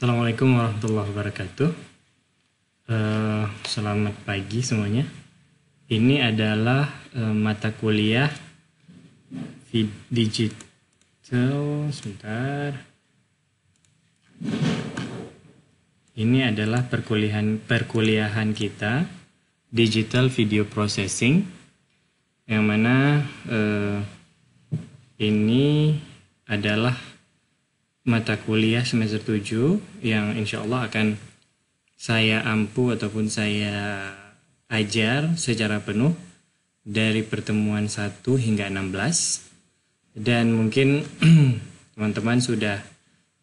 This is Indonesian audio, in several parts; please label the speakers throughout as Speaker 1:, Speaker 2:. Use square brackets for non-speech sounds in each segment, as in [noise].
Speaker 1: Assalamualaikum warahmatullahi wabarakatuh. Uh, selamat pagi semuanya. Ini adalah uh, mata kuliah digital. Sebentar. Ini adalah perkuliahan perkuliahan kita digital video processing yang mana uh, ini adalah mata kuliah semester 7 yang insya Allah akan saya ampu ataupun saya ajar secara penuh dari pertemuan 1 hingga 16 dan mungkin [clears throat] teman-teman sudah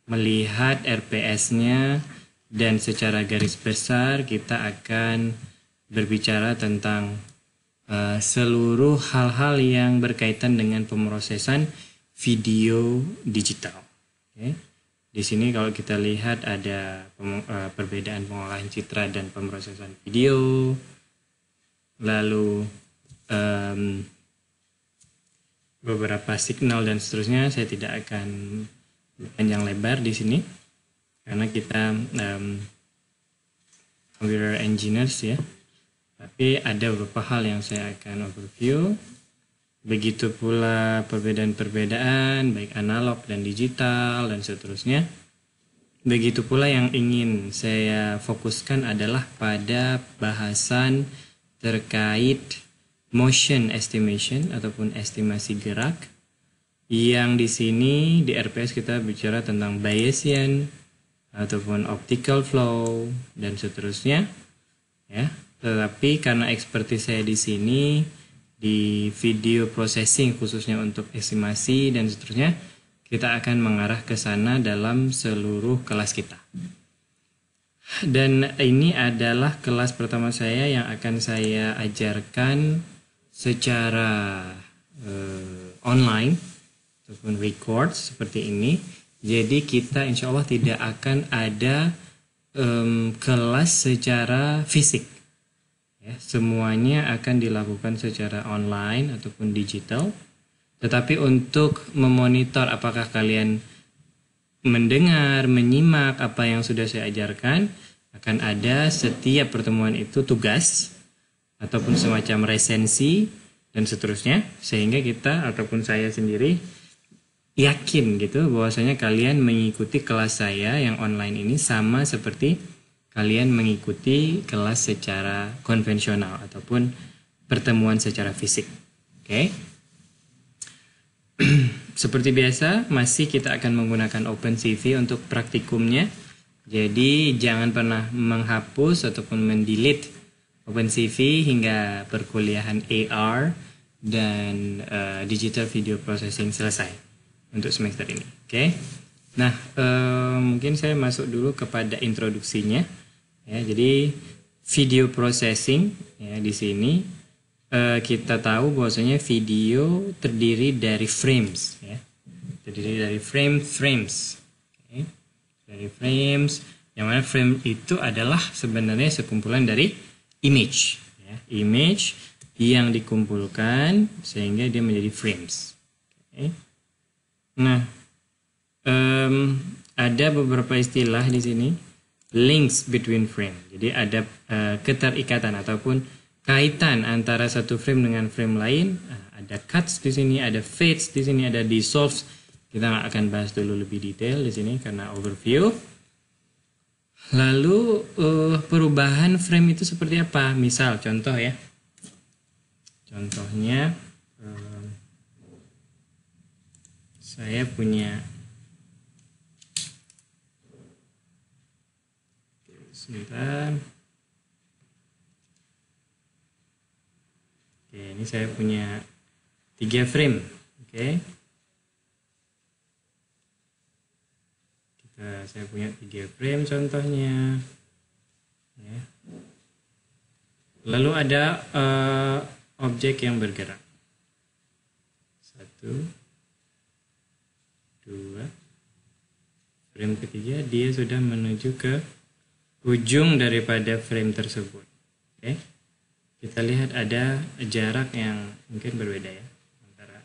Speaker 1: melihat RPS-nya dan secara garis besar kita akan berbicara tentang uh, seluruh hal-hal yang berkaitan dengan pemrosesan video digital. Okay. Di sini kalau kita lihat ada eh, perbedaan pengolahan citra dan pemrosesan video. Lalu um, beberapa signal dan seterusnya saya tidak akan panjang lebar di sini karena kita um, computer engineers ya. Tapi ada beberapa hal yang saya akan overview Begitu pula perbedaan-perbedaan baik analog dan digital dan seterusnya. Begitu pula yang ingin saya fokuskan adalah pada bahasan terkait motion estimation ataupun estimasi gerak yang di sini di RPS kita bicara tentang Bayesian ataupun optical flow dan seterusnya ya tetapi karena expertise saya di sini di video processing khususnya untuk estimasi dan seterusnya kita akan mengarah ke sana dalam seluruh kelas kita dan ini adalah kelas pertama saya yang akan saya ajarkan secara uh, online ataupun record seperti ini jadi kita insya Allah tidak akan ada um, kelas secara fisik Ya, semuanya akan dilakukan secara online ataupun digital. Tetapi untuk memonitor apakah kalian mendengar, menyimak apa yang sudah saya ajarkan, akan ada setiap pertemuan itu tugas ataupun semacam resensi dan seterusnya sehingga kita ataupun saya sendiri yakin gitu bahwasanya kalian mengikuti kelas saya yang online ini sama seperti kalian mengikuti kelas secara konvensional ataupun pertemuan secara fisik. Oke. Okay? [clears throat] Seperti biasa, masih kita akan menggunakan Open CV untuk praktikumnya. Jadi jangan pernah menghapus ataupun mendelete CV hingga perkuliahan AR dan uh, digital video processing selesai untuk semester ini. Oke. Okay? Nah, uh, mungkin saya masuk dulu kepada introduksinya. Ya, jadi video processing ya di sini eh, kita tahu bahwasanya video terdiri dari frames ya. Terdiri dari frame frames. Okay. Dari frames yang mana frame itu adalah sebenarnya sekumpulan dari image ya. Image yang dikumpulkan sehingga dia menjadi frames. Okay. Nah, um, ada beberapa istilah di sini links between frame. Jadi ada uh, keterikatan ataupun kaitan antara satu frame dengan frame lain. Uh, ada cuts di sini, ada fades di sini, ada dissolves. Kita akan bahas dulu lebih detail di sini karena overview. Lalu uh, perubahan frame itu seperti apa? Misal contoh ya. Contohnya uh, saya punya sebentar oke ini saya punya tiga frame oke kita saya punya tiga frame contohnya ya. lalu ada uh, objek yang bergerak satu dua frame ketiga dia sudah menuju ke ujung daripada frame tersebut. Oke. Kita lihat ada jarak yang mungkin berbeda ya antara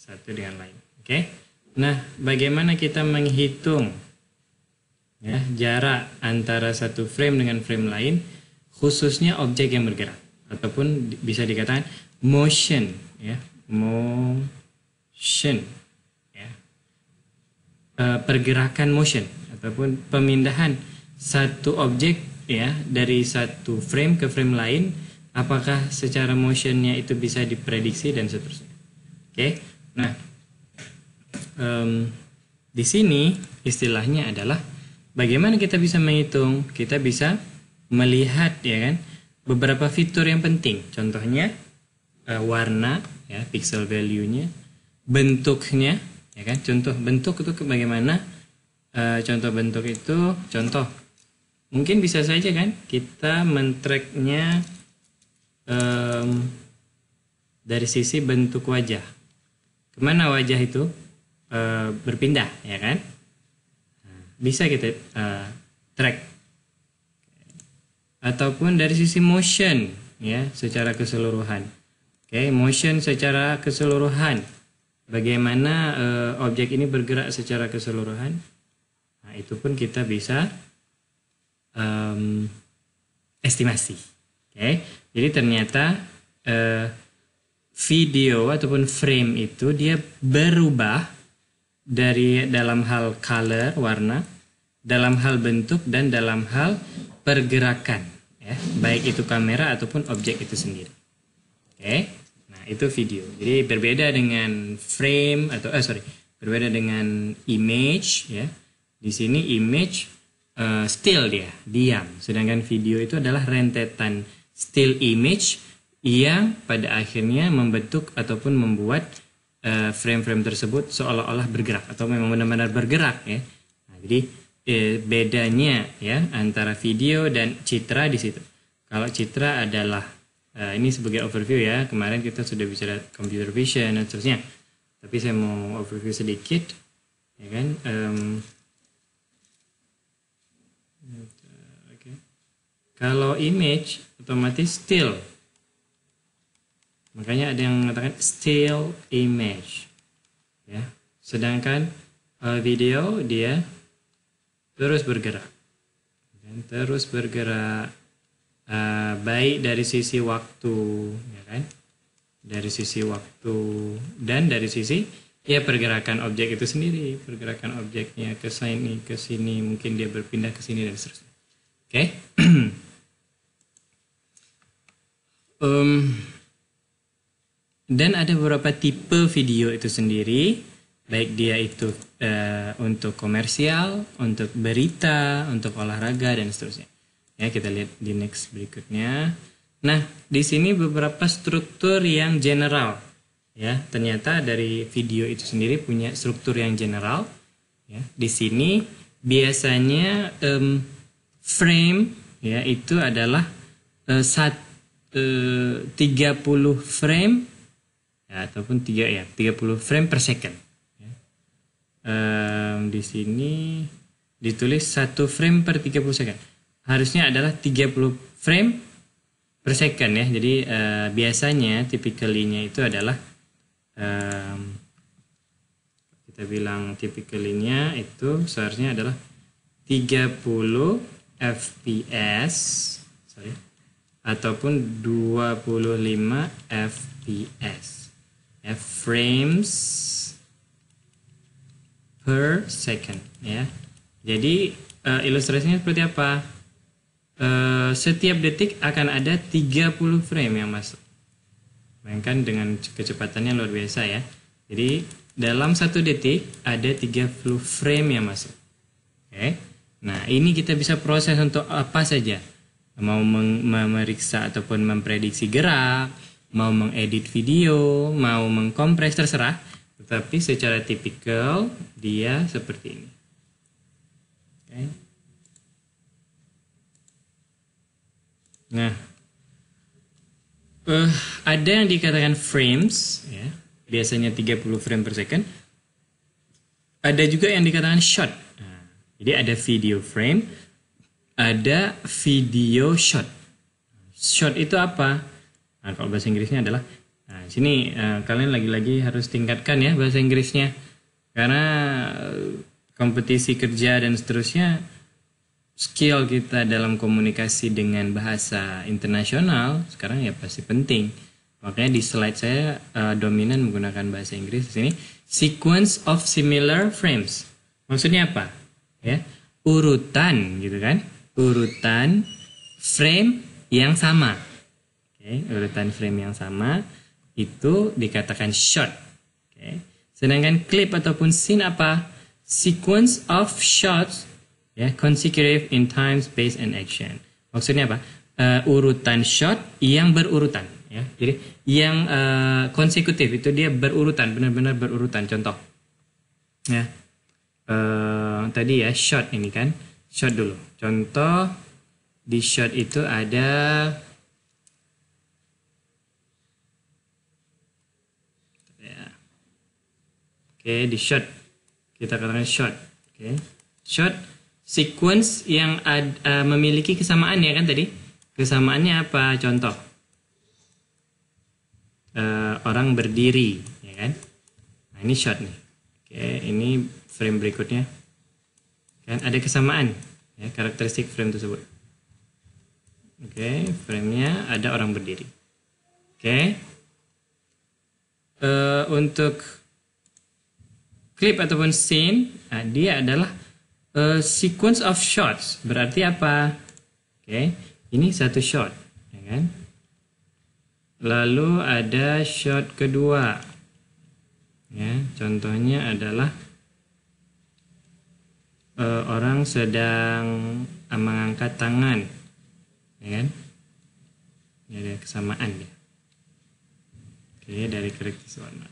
Speaker 1: satu dengan lain. Oke. Nah, bagaimana kita menghitung ya jarak antara satu frame dengan frame lain khususnya objek yang bergerak ataupun bisa dikatakan motion ya, motion ya. E, pergerakan motion ataupun pemindahan satu objek ya dari satu frame ke frame lain apakah secara motionnya itu bisa diprediksi dan seterusnya oke okay? nah um, di sini istilahnya adalah bagaimana kita bisa menghitung kita bisa melihat ya kan beberapa fitur yang penting contohnya uh, warna ya pixel value-nya bentuknya ya kan contoh bentuk itu bagaimana uh, contoh bentuk itu contoh mungkin bisa saja kan kita mentreknya um, dari sisi bentuk wajah kemana wajah itu uh, berpindah ya kan bisa kita uh, track ataupun dari sisi motion ya secara keseluruhan oke okay, motion secara keseluruhan bagaimana uh, objek ini bergerak secara keseluruhan nah, itu pun kita bisa um, estimasi. Oke. Okay? Jadi ternyata uh, video ataupun frame itu dia berubah dari dalam hal color warna, dalam hal bentuk dan dalam hal pergerakan ya, baik itu kamera ataupun objek itu sendiri. Oke. Okay? Nah, itu video. Jadi berbeda dengan frame atau eh sorry, berbeda dengan image ya. Di sini image uh, still dia diam sedangkan video itu adalah rentetan still image yang pada akhirnya membentuk ataupun membuat eh, frame-frame uh, tersebut seolah-olah bergerak atau memang benar-benar bergerak ya nah, jadi eh, bedanya ya antara video dan citra di situ kalau citra adalah uh, ini sebagai overview ya kemarin kita sudah bicara computer vision dan seterusnya tapi saya mau overview sedikit ya kan um, okay. kalau image otomatis still makanya ada yang mengatakan still image ya sedangkan uh, video dia terus bergerak dan terus bergerak uh, baik dari sisi waktu ya kan dari sisi waktu dan dari sisi ya pergerakan objek itu sendiri pergerakan objeknya ke sini ke sini mungkin dia berpindah ke sini dan seterusnya oke okay? [clears throat] um, dan ada beberapa tipe video itu sendiri baik dia itu uh, untuk komersial, untuk berita, untuk olahraga dan seterusnya. Ya, kita lihat di next berikutnya. Nah, di sini beberapa struktur yang general ya ternyata dari video itu sendiri punya struktur yang general ya di sini biasanya um, frame ya itu adalah uh, sat, eh, uh, 30 frame ya, ataupun 3 ya 30 frame per second ya. um, di sini ditulis satu frame per 30 second harusnya adalah 30 frame per second ya jadi uh, biasanya tipikalinya itu adalah um, kita bilang tipikalnya itu seharusnya adalah 30 fps sorry ataupun 25 fps F frames per second ya jadi uh, ilustrasinya seperti apa uh, setiap detik akan ada 30 frame yang masuk Bayangkan dengan kecepatannya luar biasa ya. Jadi dalam satu detik ada 30 frame yang masuk. Oke. Nah, ini kita bisa proses untuk apa saja. Mau memeriksa ataupun memprediksi gerak, mau mengedit video, mau mengkompres terserah. Tetapi secara tipikal dia seperti ini. Oke. Nah, uh, ada yang dikatakan frames ya biasanya 30 frame per second ada juga yang dikatakan shot nah, jadi ada video frame ada video shot shot itu apa nah, kalau bahasa Inggrisnya adalah nah sini uh, kalian lagi-lagi harus tingkatkan ya bahasa Inggrisnya karena uh, kompetisi kerja dan seterusnya skill kita dalam komunikasi dengan bahasa internasional sekarang ya pasti penting. Makanya di slide saya uh, dominan menggunakan bahasa Inggris di sini sequence of similar frames. Maksudnya apa? Ya, urutan gitu kan. Urutan frame yang sama. Oke, okay, urutan frame yang sama itu dikatakan shot. Oke. Okay. Sedangkan clip ataupun scene apa? Sequence of shots ya consecutive in time space and action maksudnya apa uh, urutan shot yang berurutan ya jadi yang uh, eh, konsekutif itu dia berurutan benar-benar berurutan contoh ya uh, tadi ya shot ini kan shot dulu contoh di shot itu ada ya. oke okay, di shot kita katakan shot oke okay. shot sequence yang ad, uh, memiliki kesamaan ya kan tadi? Kesamaannya apa? Contoh. Uh, orang berdiri, ya kan? Nah, ini shot nih. Oke, ini frame berikutnya. Kan ada kesamaan ya karakteristik frame tersebut. Oke, frame nya ada orang berdiri. Oke. Uh, untuk clip ataupun scene, nah, dia adalah a sequence of shots berarti apa? Oke, okay. ini satu shot, ya kan? Lalu ada shot kedua. Ya, contohnya adalah uh, orang sedang mengangkat tangan, ya kan? Ini ada kesamaan ya. Oke, okay, dari kritis warna.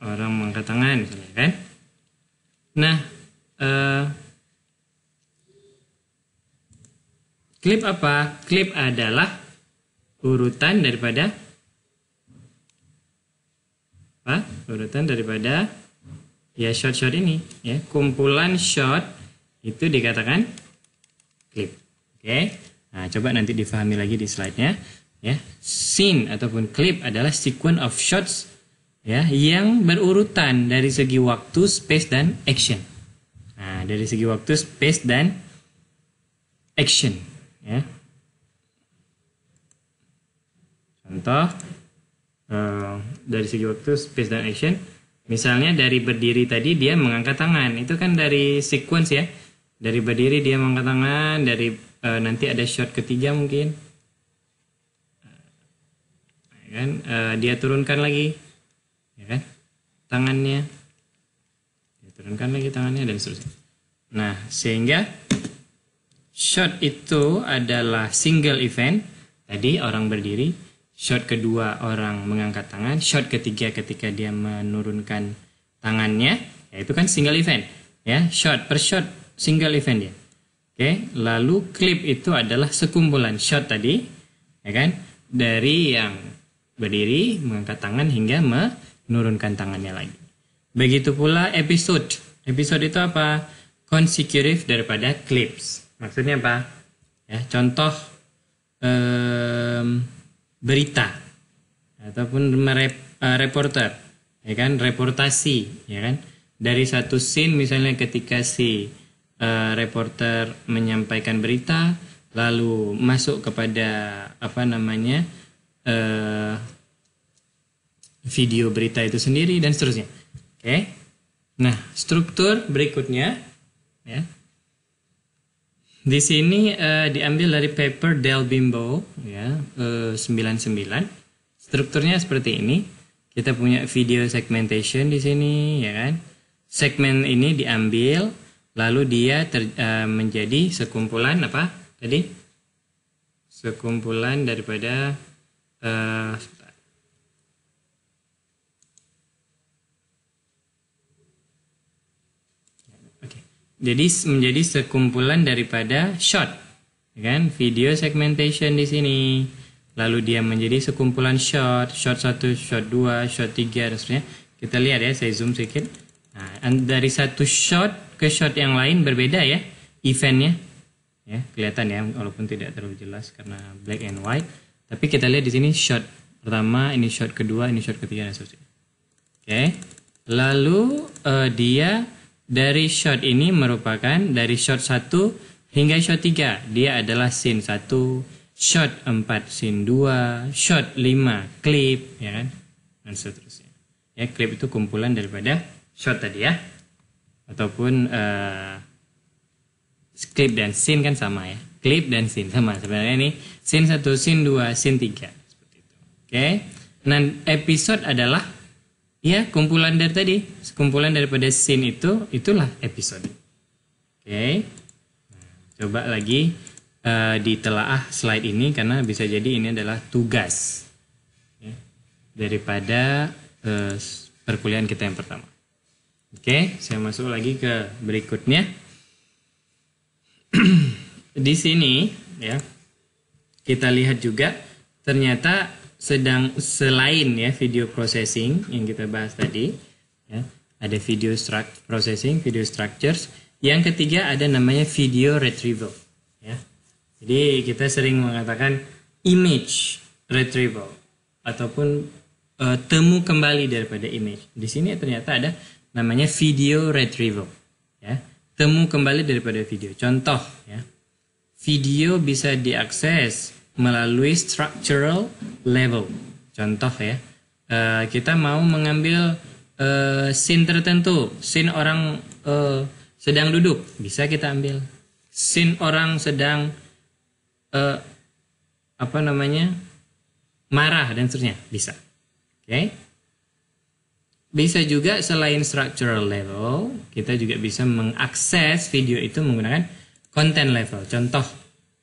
Speaker 1: Orang mengangkat tangan, misalnya ya kan? Nah, clip eh, apa? Clip adalah urutan daripada apa? Urutan daripada ya shot-shot ini, ya. Kumpulan shot itu dikatakan clip. Oke. Okay? Nah, coba nanti difahami lagi di slide-nya, ya. Scene ataupun clip adalah sequence of shots ya yang berurutan dari segi waktu, space dan action. Nah, dari segi waktu, space dan action, ya. Contoh uh, dari segi waktu, space dan action. Misalnya dari berdiri tadi dia mengangkat tangan, itu kan dari sequence ya. Dari berdiri dia mengangkat tangan, dari uh, nanti ada shot ketiga mungkin. Nah, kan uh, dia turunkan lagi ya kan tangannya ya, turunkan lagi tangannya dan seterusnya nah sehingga shot itu adalah single event tadi orang berdiri shot kedua orang mengangkat tangan shot ketiga ketika dia menurunkan tangannya ya itu kan single event ya shot per shot single event ya oke lalu clip itu adalah sekumpulan shot tadi ya kan dari yang berdiri mengangkat tangan hingga me Nurunkan tangannya lagi. Begitu pula episode. Episode itu apa? Consecutive daripada clips. Maksudnya apa? Ya, contoh um, berita ataupun merep, uh, reporter, ya kan? Reportasi, ya kan? Dari satu scene misalnya ketika si uh, reporter menyampaikan berita, lalu masuk kepada apa namanya uh, video berita itu sendiri dan seterusnya. Oke. Okay. Nah, struktur berikutnya ya. Di sini uh, diambil dari paper Del Bimbo ya, uh, eh, 99. Strukturnya seperti ini. Kita punya video segmentation di sini ya kan. Segmen ini diambil lalu dia ter, uh, menjadi sekumpulan apa? Tadi sekumpulan daripada uh, Jadi menjadi sekumpulan daripada short, ya kan? Video segmentation di sini. Lalu dia menjadi sekumpulan shot, shot 1, shot 2, shot 3 dan seterusnya. Kita lihat ya, saya zoom sedikit. Nah, dari satu shot ke shot yang lain berbeda ya eventnya. Ya, kelihatan ya walaupun tidak terlalu jelas karena black and white. Tapi kita lihat di sini shot pertama, ini shot kedua, ini shot ketiga dan seterusnya. Oke. Okay. Lalu uh, dia dari shot ini merupakan dari shot 1 hingga shot 3. Dia adalah scene 1, shot 4, scene 2, shot 5, klip, ya kan? Dan seterusnya. Ya, klip itu kumpulan daripada shot tadi ya. Ataupun uh, klip dan scene kan sama ya. Klip dan scene sama sebenarnya ini scene 1, scene 2, scene 3 seperti itu. Oke. Okay? Dan episode adalah Ya, kumpulan dari tadi, kumpulan daripada scene itu, itulah episode. Oke, okay. Nah, coba lagi uh, eh, telaah slide ini karena bisa jadi ini adalah tugas okay. Ya, daripada uh, perkuliahan kita yang pertama. Oke, okay, saya masuk lagi ke berikutnya. [clears throat] Di sini ya, kita lihat juga ternyata sedang selain ya video processing yang kita bahas tadi ya, ada video processing, video structures. Yang ketiga ada namanya video retrieval ya. Jadi kita sering mengatakan image retrieval ataupun uh, temu kembali daripada image. Di sini ternyata ada namanya video retrieval ya. Temu kembali daripada video. Contoh ya. Video bisa diakses melalui structural level. Contoh ya, eh, kita mau mengambil eh, scene tertentu, scene orang eh, sedang duduk, bisa kita ambil. Scene orang sedang apa namanya marah dan seterusnya, bisa. Oke. Okay? Bisa juga selain structural level, kita juga bisa mengakses video itu menggunakan content level. Contoh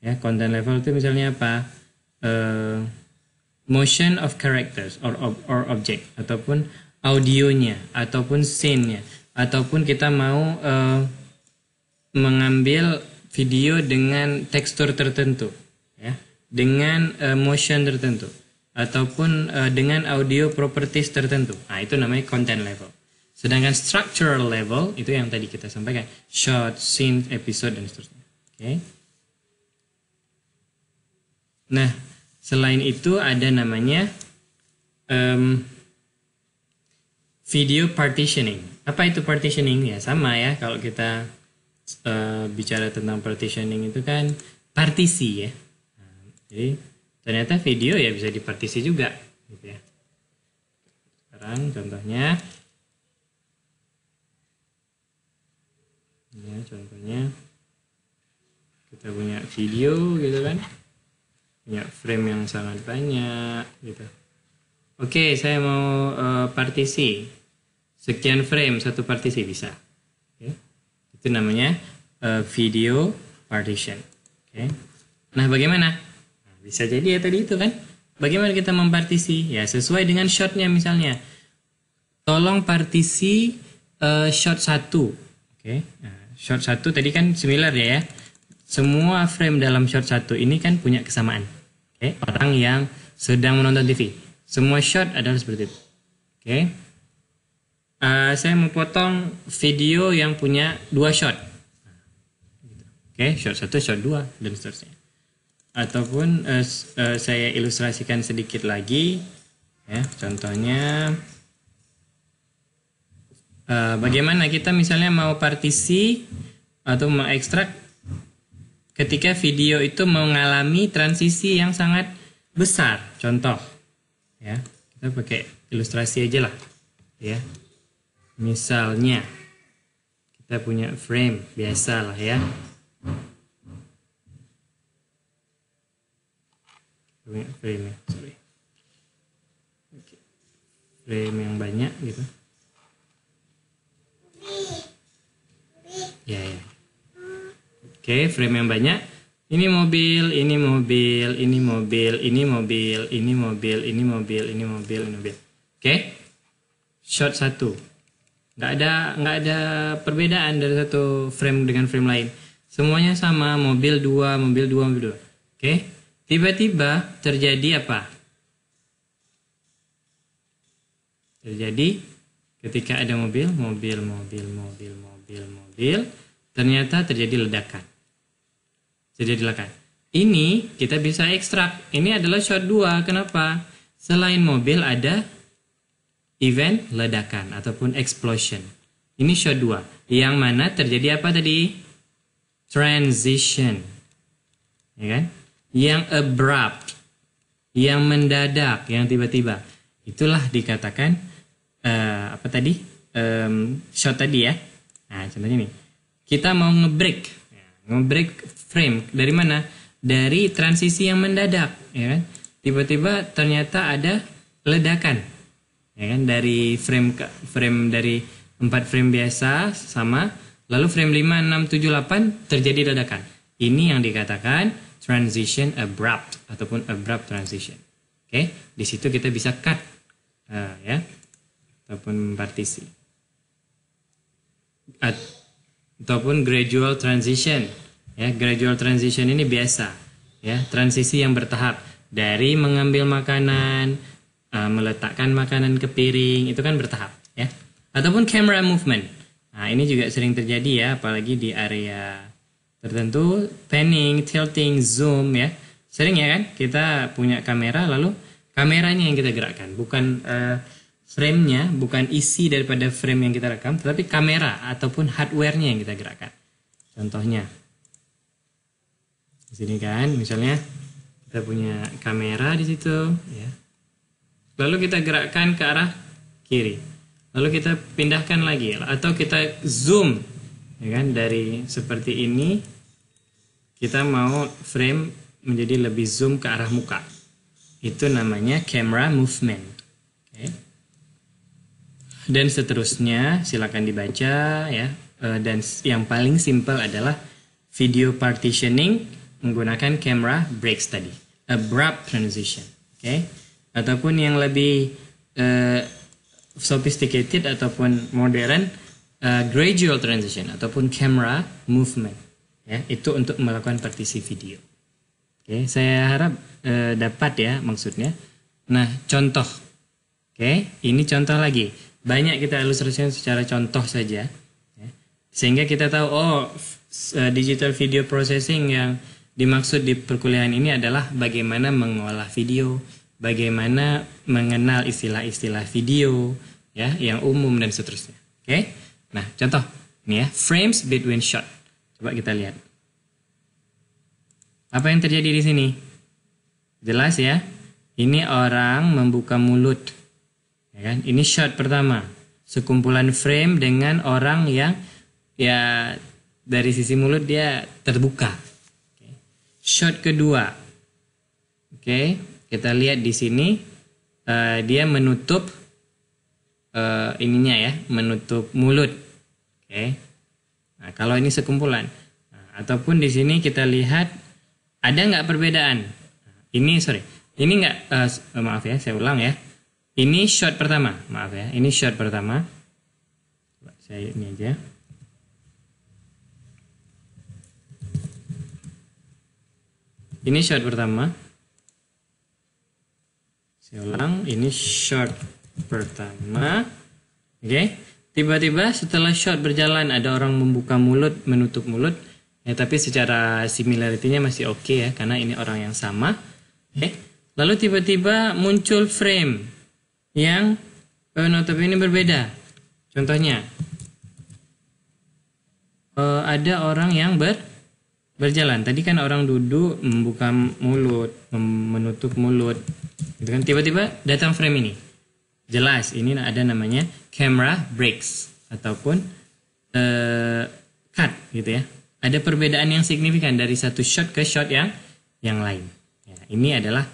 Speaker 1: ya content level itu misalnya apa uh, motion of characters or or object ataupun audionya ataupun scene-nya ataupun kita mau uh, mengambil video dengan tekstur tertentu ya dengan uh, motion tertentu ataupun uh, dengan audio properties tertentu nah itu namanya content level sedangkan structural level itu yang tadi kita sampaikan shot scene episode dan seterusnya oke okay? Nah, selain itu ada namanya um, video partitioning. Apa itu partitioning? Ya sama ya kalau kita uh, bicara tentang partitioning itu kan partisi ya. jadi ternyata video ya bisa dipartisi juga, gitu ya. Sekarang contohnya. Ya, contohnya kita punya video gitu kan punya frame yang sangat banyak gitu oke saya mau uh, partisi sekian frame satu partisi bisa oke. itu namanya uh, video partition oke nah bagaimana nah, bisa jadi ya tadi itu kan bagaimana kita mempartisi ya sesuai dengan shotnya misalnya tolong partisi uh, shot satu oke nah, shot satu tadi kan similar ya, ya semua frame dalam shot satu ini kan punya kesamaan. Oke, okay? orang yang sedang menonton TV. Semua shot adalah seperti itu. Oke. Okay? Uh, eh, saya mau potong video yang punya dua shot. Oke, okay, shot satu, shot dua, dan seterusnya. Ataupun uh, uh, saya ilustrasikan sedikit lagi. Ya, contohnya uh, bagaimana kita misalnya mau partisi atau mengekstrak ekstrak ketika video itu mengalami transisi yang sangat besar. Contoh, ya kita pakai ilustrasi aja lah, ya. Misalnya kita punya frame biasa lah ya. Punya frame ya, sorry. Oke. Frame yang banyak gitu. Ya, ya. Oke, frame yang banyak. Ini mobil, ini mobil, ini mobil, ini mobil, ini mobil, ini mobil, ini mobil, ini mobil. Oke. Shot satu. Gak ada gak ada perbedaan dari satu frame dengan frame lain. Semuanya sama, mobil dua, mobil dua, mobil dua. Oke. Tiba-tiba terjadi apa? Terjadi ketika ada mobil, mobil, mobil, mobil, mobil, mobil, ternyata terjadi ledakan sediakan. Ini kita bisa ekstrak. Ini adalah shot 2. Kenapa? Selain mobil ada event ledakan ataupun explosion. Ini shot 2. Yang mana terjadi apa tadi? Transition. Ya kan? Yang abrupt, yang mendadak, yang tiba-tiba. Itulah dikatakan uh, apa tadi? Um, shot tadi ya. Nah, contohnya nih. Kita mau nge-break. Ya, nge-break frame dari mana dari transisi yang mendadak ya kan tiba-tiba ternyata ada ledakan ya kan dari frame ke, frame dari 4 frame biasa sama lalu frame 5 6 7 8 terjadi ledakan ini yang dikatakan transition abrupt ataupun abrupt transition oke okay? di situ kita bisa cut uh, ya ataupun partisi ataupun gradual transition Ya, gradual transition ini biasa, ya, transisi yang bertahap dari mengambil makanan, uh, meletakkan makanan ke piring, itu kan bertahap, ya. Ataupun camera movement. Nah, ini juga sering terjadi ya, apalagi di area tertentu, panning, tilting, zoom ya. Sering ya kan kita punya kamera lalu kameranya yang kita gerakkan, bukan uh, frame-nya bukan isi daripada frame yang kita rekam, tetapi kamera ataupun hardware-nya yang kita gerakkan. Contohnya, di sini kan misalnya kita punya kamera di situ ya lalu kita gerakkan ke arah kiri lalu kita pindahkan lagi atau kita zoom ya kan dari seperti ini kita mau frame menjadi lebih zoom ke arah muka itu namanya camera movement okay. dan seterusnya silakan dibaca ya eh, dan yang paling simple adalah video partitioning menggunakan camera break study abrupt transition oke okay? ataupun yang lebih uh, sophisticated ataupun modern uh, gradual transition ataupun camera movement ya itu untuk melakukan partisi video oke okay? saya harap uh, dapat ya maksudnya nah contoh oke okay? ini contoh lagi banyak kita ilustrasikan secara contoh saja ya. sehingga kita tahu oh digital video processing yang dimaksud di perkuliahan ini adalah bagaimana mengolah video, bagaimana mengenal istilah-istilah video ya yang umum dan seterusnya. Oke. Nah, contoh ini ya, frames between shot. Coba kita lihat. Apa yang terjadi di sini? Jelas ya. Ini orang membuka mulut. Ya kan? Ini shot pertama. Sekumpulan frame dengan orang yang ya dari sisi mulut dia terbuka shot kedua. Oke, okay, kita lihat di sini uh, dia menutup uh, ininya ya, menutup mulut. Oke. Okay. Nah, kalau ini sekumpulan nah, ataupun di sini kita lihat ada nggak perbedaan? Ini sorry, ini nggak uh, maaf ya, saya ulang ya. Ini shot pertama, maaf ya, ini shot pertama. Coba saya ini aja. ini short pertama saya ulang ini short pertama oke okay. tiba-tiba setelah short berjalan ada orang membuka mulut menutup mulut ya tapi secara similarity-nya masih oke okay ya karena ini orang yang sama oke okay. lalu tiba-tiba muncul frame yang uh, ini berbeda contohnya uh, ada orang yang ber berjalan tadi kan orang duduk membuka mulut menutup mulut gitu kan tiba-tiba datang frame ini jelas ini ada namanya camera breaks ataupun uh, cut gitu ya ada perbedaan yang signifikan dari satu shot ke shot yang yang lain ya, ini adalah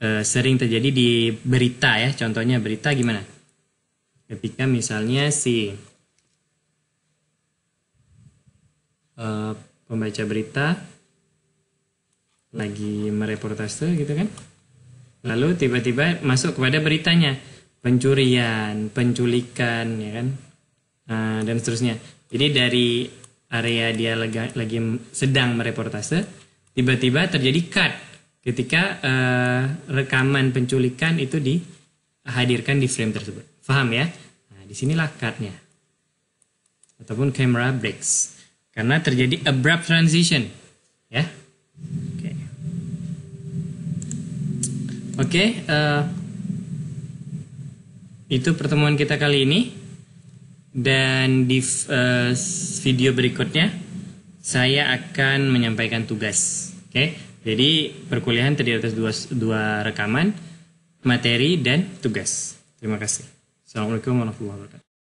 Speaker 1: uh, sering terjadi di berita ya contohnya berita gimana ketika misalnya si uh, membaca berita lagi mereportase gitu kan lalu tiba-tiba masuk kepada beritanya pencurian penculikan ya kan ah, dan seterusnya jadi dari area dia lagi, lagi sedang mereportase tiba-tiba terjadi cut ketika uh, rekaman penculikan itu dihadirkan di frame tersebut paham ya nah disinilah cutnya ataupun camera breaks karena terjadi abrupt transition ya oke okay. oke okay, uh, eh, itu pertemuan kita kali ini dan di uh, video berikutnya saya akan menyampaikan tugas oke okay? jadi perkuliahan terdiri atas dua, dua rekaman materi dan tugas terima kasih assalamualaikum warahmatullahi wabarakatuh